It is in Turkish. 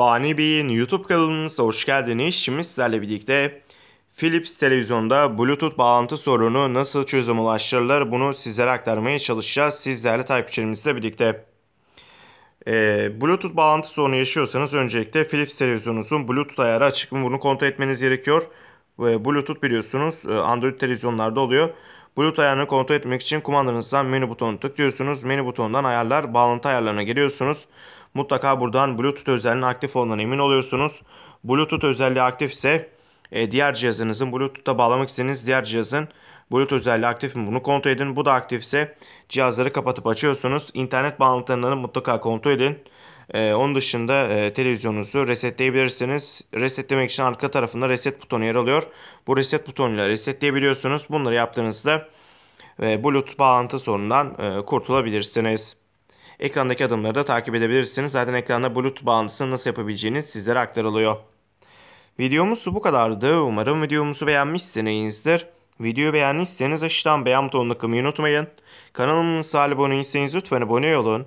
Fani Bey'in YouTube kanalınıza hoş geldiniz. Şimdi sizlerle birlikte Philips televizyonda Bluetooth bağlantı sorunu nasıl çözüm ulaştırılır bunu sizlere aktarmaya çalışacağız. Sizlerle takipçilerimizle birlikte. E, Bluetooth bağlantı sorunu yaşıyorsanız öncelikle Philips televizyonunuzun Bluetooth ayarı açık mı bunu kontrol etmeniz gerekiyor. Bluetooth biliyorsunuz e, Android televizyonlarda oluyor. Bluetooth ayarını kontrol etmek için kumandanızdan menü butonunu tıklıyorsunuz. Menü butonundan ayarlar, bağlantı ayarlarına geliyorsunuz. Mutlaka buradan Bluetooth özelliğinin aktif olduğuna emin oluyorsunuz. Bluetooth özelliği aktif ise e, diğer cihazınızın Bluetooth'ta bağlamak istediğiniz diğer cihazın Bluetooth özelliği aktif mi? Bunu kontrol edin. Bu da aktifse cihazları kapatıp açıyorsunuz. İnternet bağlantılarını mutlaka kontrol edin. E, onun dışında e, televizyonunuzu resetleyebilirsiniz. Resetlemek için arka tarafında reset butonu yer alıyor. Bu reset butonuyla resetleyebiliyorsunuz. Bunları yaptığınızda e, Bluetooth bağlantı sorunundan e, kurtulabilirsiniz. Ekrandaki adımları da takip edebilirsiniz. Zaten ekranda Bluetooth bağlantısını nasıl yapabileceğiniz sizlere aktarılıyor. Videomuz bu kadardı. Umarım videomuzu beğenmişsinizdir. Videoyu beğendiyseniz aşağıdan beğen butonuna kılmayı unutmayın. Kanalımıza abone değilseniz lütfen abone olun.